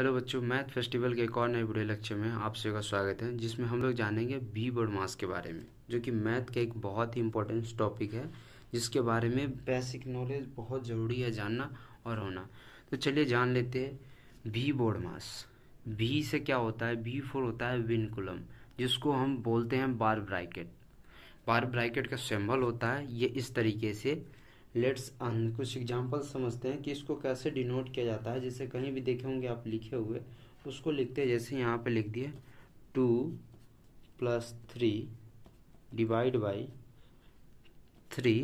hello बच्चों math festival के एक और नए बुढ़े लेक्चर में आप सभी का स्वागत है जिसमें हम लोग जानेंगे बी बर्ड मास के बारे में जो कि मैथ का एक बहुत ही इंपॉर्टेंट टॉपिक है जिसके बारे में बेसिक नॉलेज बहुत ज़रूरी है जानना और होना तो चलिए जान लेते हैं बी बोर्ड मास बी से क्या होता है बी फोर होता है विनकुलम जिसको हम बोलते हैं बार ब्राइकेट बार ब्राइकेट का सिंबल होता है ये इस तरीके से लेट्स अन कुछ एग्जाम्पल समझते हैं कि इसको कैसे डिनोट किया जाता है जैसे कहीं भी देखे होंगे आप लिखे हुए उसको लिखते हैं जैसे यहाँ पे लिख दिए two plus three divide by three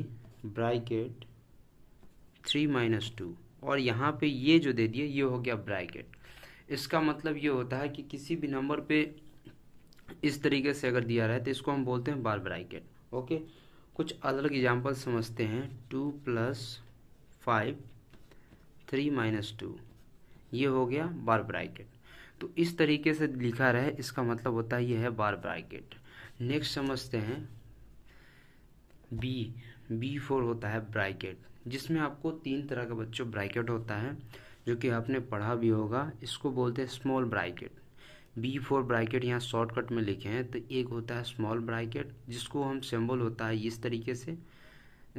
bracket three minus two और यहाँ पे ये जो दे दिए ये हो गया ब्राइकेट इसका मतलब ये होता है कि किसी भी नंबर पे इस तरीके से अगर दिया रहे तो इसको हम बोलते हैं बार ब्राइकेट ओके कुछ अलग एग्जाम्पल समझते हैं two plus five three minus two ये हो गया बार ब्राइकेट तो इस तरीके से लिखा रहे इसका मतलब होता है ये है बार ब्राइकेट नेक्स्ट समझते हैं बी बी फोर होता है ब्राइकेट जिसमें आपको तीन तरह का बच्चों ब्राइकेट होता है जो कि आपने पढ़ा भी होगा इसको बोलते हैं small bracket B four bracket यहाँ शॉर्टकट में लिखे हैं तो एक होता है स्मॉल ब्राइकेट जिसको हम सिंबल होता है इस तरीके से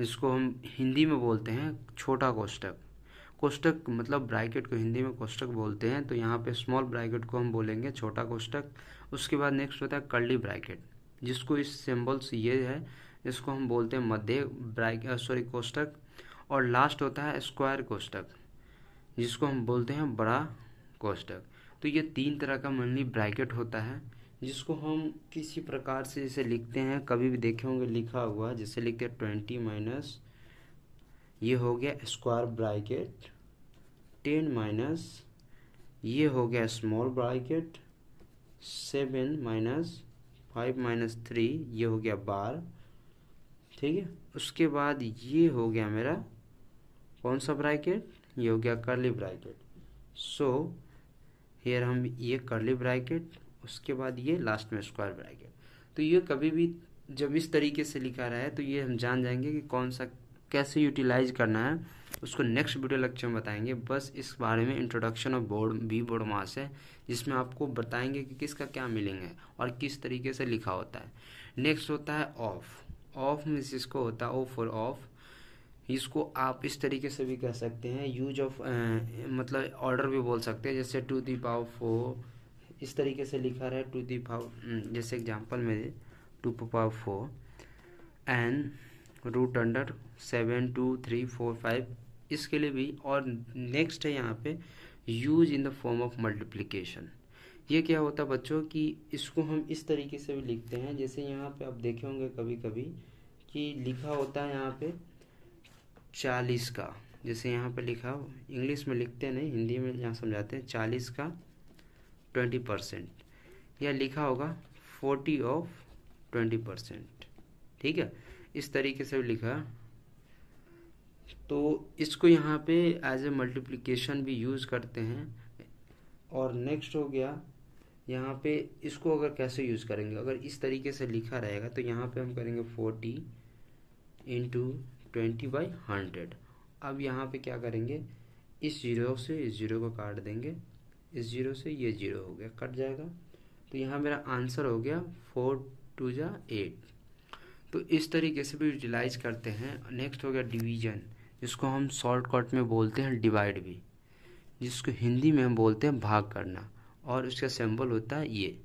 इसको हम हिंदी में बोलते हैं छोटा कोष्टक कोष्टक मतलब ब्राइकेट को हिंदी में कोष्टक बोलते हैं तो यहाँ पे स्मॉल ब्राइकेट को हम बोलेंगे छोटा कोष्टक उसके बाद नेक्स्ट होता है कर्ली ब्राइकेट जिसको इस से ये है इसको हम बोलते हैं मध्य ब्राइकेट सॉरी कोष्टक और लास्ट होता है स्क्वायर कोष्टक जिसको हम बोलते हैं बड़ा कोष्टक तो ये तीन तरह का मनली ब्रैकेट होता है जिसको हम किसी प्रकार से जैसे लिखते हैं कभी भी देखे होंगे लिखा हुआ जैसे लिखते हैं ट्वेंटी माइनस ये हो गया स्क्वायर ब्रैकेट टेन माइनस ये हो गया small bracket seven minus five minus three ये हो गया बार ठीक है उसके बाद ये हो गया मेरा कौन सा ब्रैकेट ये हो गया curly bracket so so, here हम ये करली ब्रैकेट उसके बाद ये लास्ट में स्क्वायर ब्रैकेट तो ये कभी भी जब इस तरीके से लिखा रहा है तो ये हम जान जाएंगे कि कौन सा कैसे यूटिलाइज करना है उसको नेक्स्ट वीडियो लेक्चर में बताएंगे बस इस बारे में introduction of board B BODMAS है जिसमें आपको बताएंगे कि किसका क्या मिलिंग है और किस तरीके से लिखा होता है नेक्स्ट होता है ऑफ ऑफ में जिसको होता है ओ फॉर ऑफ इसको आप इस तरीके से भी कह सकते हैं यूज ऑफ मतलब ऑर्डर भी बोल सकते हैं जैसे टू दी पावर फोर इस तरीके से लिखा रहा है टू दी पावर जैसे एग्जांपल में two power four and root under seven two three four five इसके लिए भी और नेक्स्ट है यहाँ पे use in the form of multiplication ये क्या होता है बच्चों कि इसको हम इस तरीके से भी लिखते हैं जैसे यहाँ पे आप देखे होंगे कभी कभी कि लिखा होता है यहाँ पे चालीस का जैसे यहाँ पे लिखा हो इंग्लिश में लिखते नहीं हिंदी में यहाँ समझाते हैं चालीस का ट्वेंटी परसेंट या लिखा होगा फोर्टी ऑफ ट्वेंटी परसेंट ठीक है इस तरीके से लिखा तो इसको यहाँ पे एज ए मल्टीप्लीकेशन भी यूज़ करते हैं और नेक्स्ट हो गया यहाँ पे इसको अगर कैसे यूज़ करेंगे अगर इस तरीके से लिखा रहेगा तो यहाँ पे हम करेंगे forty into twenty by hundred अब यहाँ पे क्या करेंगे इस जीरो से इस जीरो को काट देंगे इस जीरो से ये जीरो हो गया कट जाएगा तो यहाँ मेरा आंसर हो गया फोर टू जा एट तो इस तरीके से भी यूटिलाइज करते हैं नेक्स्ट हो गया डिवीजन जिसको हम शॉर्ट कट में बोलते हैं डिवाइड भी जिसको हिंदी में हम बोलते हैं भाग करना और उसका सिंबल होता है ये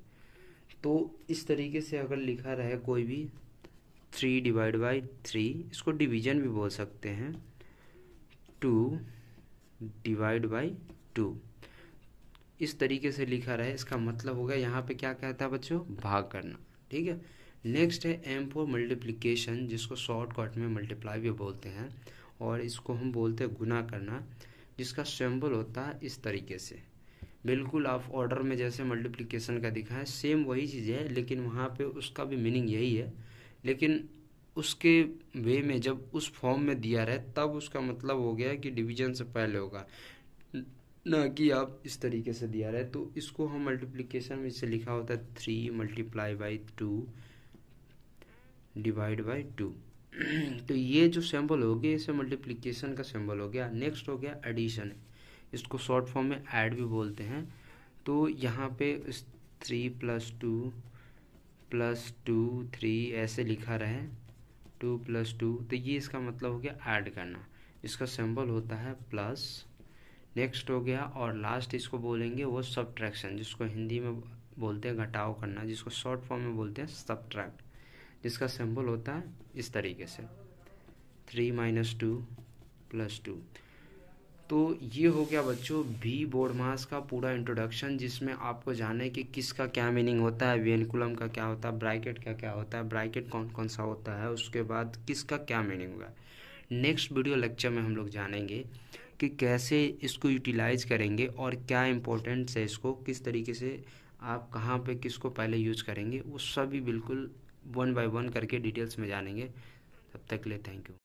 तो इस तरीके से अगर लिखा रहे कोई भी थ्री डिवाइड बाई थ्री इसको डिवीजन भी बोल सकते हैं टू डिवाइड बाई टू इस तरीके से लिखा रहे इसका मतलब हो गया यहाँ पे क्या कहता है बच्चों भाग करना ठीक है नेक्स्ट है एम फोर मल्टीप्लीकेशन जिसको शॉर्टकट में मल्टीप्लाई भी बोलते हैं और इसको हम बोलते हैं गुना करना जिसका सिंबल होता है इस तरीके से बिल्कुल आप ऑर्डर में जैसे मल्टीप्लीकेशन का दिखाएं सेम वही चीज़ है लेकिन वहाँ पे उसका भी मीनिंग यही है लेकिन उसके वे में जब उस फॉर्म में दिया रहे तब उसका मतलब हो गया कि डिवीजन से पहले होगा ना कि आप इस तरीके से दिया रहे तो इसको हम मल्टीप्लिकेशन में से लिखा होता है three multiply by two divide by two तो ये जो सैम्बल हो गया इसे मल्टीप्लिकेशन का सैम्बल हो गया नेक्स्ट हो गया एडिशन इसको शॉर्ट फॉर्म में ऐड भी बोलते हैं तो यहाँ पे three plus two plus two three ऐसे लिखा रहे टू प्लस टू तो ये इसका मतलब हो गया ऐड करना इसका सिंबल होता है प्लस नेक्स्ट हो गया और लास्ट इसको बोलेंगे वो सब्ट्रैक्शन जिसको हिंदी में बोलते हैं घटाव करना जिसको शॉर्ट फॉर्म में बोलते हैं सब्ट्रैक्ट जिसका सिंबल होता है इस तरीके से three minus two plus two तो ये हो गया बच्चों भी बोडमास का पूरा इंट्रोडक्शन जिसमें आपको जाने कि किसका क्या मीनिंग होता है वेनकुलम का क्या होता है ब्रैकेट का क्या होता है ब्रैकेट कौन कौन सा होता है उसके बाद किसका क्या मीनिंग हुआ है नेक्स्ट वीडियो लेक्चर में हम लोग जानेंगे कि कैसे इसको यूटिलाइज करेंगे और क्या इंपॉर्टेंट्स है इसको किस तरीके से आप कहाँ पर किसको पहले यूज करेंगे वो सभी बिल्कुल वन बाय वन करके डिटेल्स में जानेंगे तब तक ले थैंक यू